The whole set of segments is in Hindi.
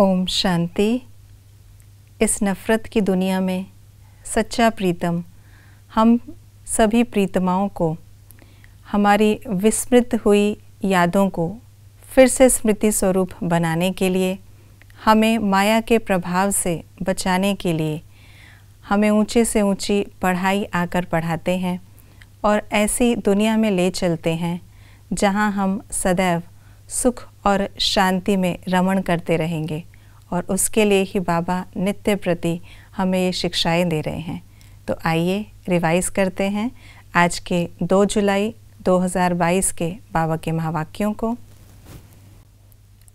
ओम शांति इस नफ़रत की दुनिया में सच्चा प्रीतम हम सभी प्रीतमाओं को हमारी विस्मृत हुई यादों को फिर से स्मृति स्वरूप बनाने के लिए हमें माया के प्रभाव से बचाने के लिए हमें ऊंचे से ऊंची पढ़ाई आकर पढ़ाते हैं और ऐसी दुनिया में ले चलते हैं जहां हम सदैव सुख और शांति में रमण करते रहेंगे और उसके लिए ही बाबा नित्य प्रति हमें ये शिक्षाएं दे रहे हैं तो आइए रिवाइज करते हैं आज के 2 जुलाई 2022 के बाबा के महावाक्यों को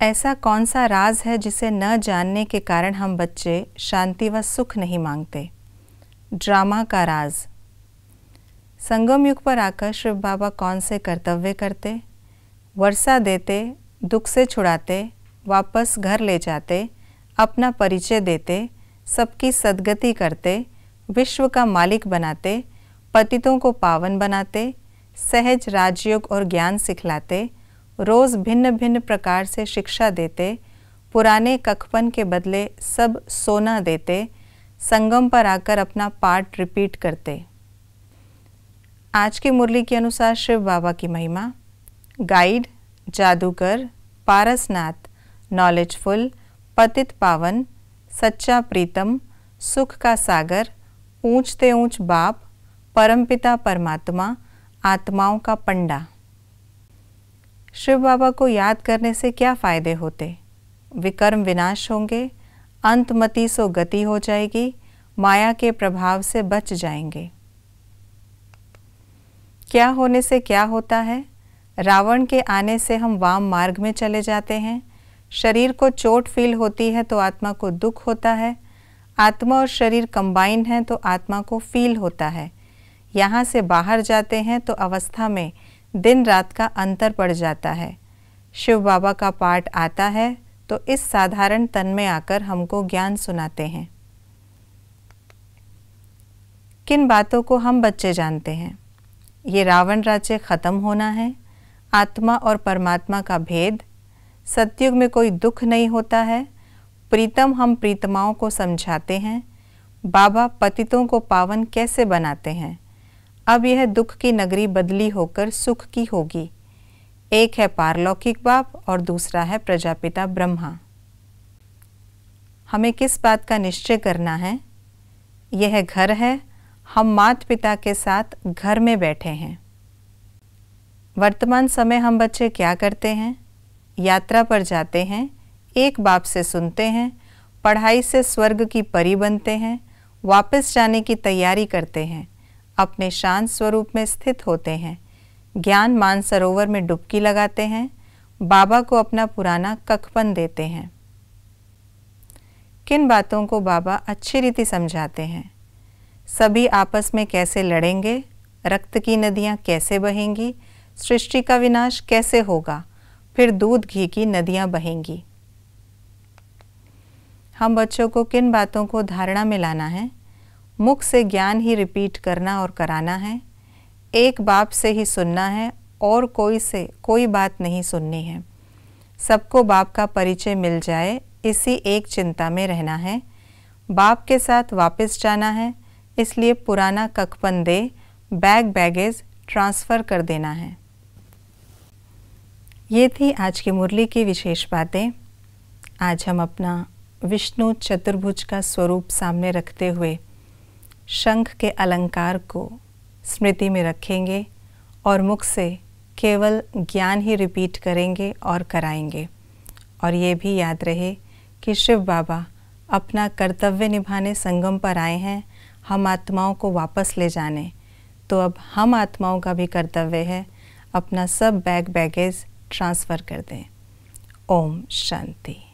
ऐसा कौन सा राज है जिसे न जानने के कारण हम बच्चे शांति व सुख नहीं मांगते ड्रामा का राज संगम युग पर आकर शिव बाबा कौन से कर्तव्य करते वर्षा देते दुख से छुड़ाते वापस घर ले जाते अपना परिचय देते सबकी सदगति करते विश्व का मालिक बनाते पतितों को पावन बनाते सहज राजयोग और ज्ञान सिखलाते रोज़ भिन्न भिन्न प्रकार से शिक्षा देते पुराने कखपन के बदले सब सोना देते संगम पर आकर अपना पाठ रिपीट करते आज की मुरली के अनुसार शिव बाबा की महिमा गाइड जादूगर पारसनाथ नॉलेजफुल पतित पावन सच्चा प्रीतम सुख का सागर ऊंचते ऊंच उच्च बाप परमपिता परमात्मा आत्माओं का पंडा शिव बाबा को याद करने से क्या फ़ायदे होते विकर्म विनाश होंगे अंतमति सो गति हो जाएगी माया के प्रभाव से बच जाएंगे क्या होने से क्या होता है रावण के आने से हम वाम मार्ग में चले जाते हैं शरीर को चोट फील होती है तो आत्मा को दुख होता है आत्मा और शरीर कंबाइन है तो आत्मा को फील होता है यहाँ से बाहर जाते हैं तो अवस्था में दिन रात का अंतर पड़ जाता है शिव बाबा का पाठ आता है तो इस साधारण तन में आकर हमको ज्ञान सुनाते हैं किन बातों को हम बच्चे जानते हैं ये रावण राज्य ख़त्म होना है आत्मा और परमात्मा का भेद सत्युग में कोई दुख नहीं होता है प्रीतम हम प्रीतमाओं को समझाते हैं बाबा पतितों को पावन कैसे बनाते हैं अब यह दुख की नगरी बदली होकर सुख की होगी एक है पारलौकिक बाप और दूसरा है प्रजापिता ब्रह्मा हमें किस बात का निश्चय करना है यह घर है हम माता पिता के साथ घर में बैठे हैं वर्तमान समय हम बच्चे क्या करते हैं यात्रा पर जाते हैं एक बाप से सुनते हैं पढ़ाई से स्वर्ग की परी बनते हैं वापस जाने की तैयारी करते हैं अपने शांत स्वरूप में स्थित होते हैं ज्ञान मानसरोवर में डुबकी लगाते हैं बाबा को अपना पुराना कखपन देते हैं किन बातों को बाबा अच्छी रीति समझाते हैं सभी आपस में कैसे लड़ेंगे रक्त की नदियाँ कैसे बहेंगी सृष्टि का विनाश कैसे होगा फिर दूध घी की नदियाँ बहेंगी हम बच्चों को किन बातों को धारणा में लाना है मुख से ज्ञान ही रिपीट करना और कराना है एक बाप से ही सुनना है और कोई से कोई बात नहीं सुननी है सबको बाप का परिचय मिल जाए इसी एक चिंता में रहना है बाप के साथ वापस जाना है इसलिए पुराना कखपन दे बैग बैगेज ट्रांसफ़र कर देना है ये थी आज की मुरली की विशेष बातें आज हम अपना विष्णु चतुर्भुज का स्वरूप सामने रखते हुए शंख के अलंकार को स्मृति में रखेंगे और मुख से केवल ज्ञान ही रिपीट करेंगे और कराएंगे और ये भी याद रहे कि शिव बाबा अपना कर्तव्य निभाने संगम पर आए हैं हम आत्माओं को वापस ले जाने तो अब हम आत्माओं का भी कर्तव्य है अपना सब बैग बैगेज ट्रांसफ़र कर दें ओम शांति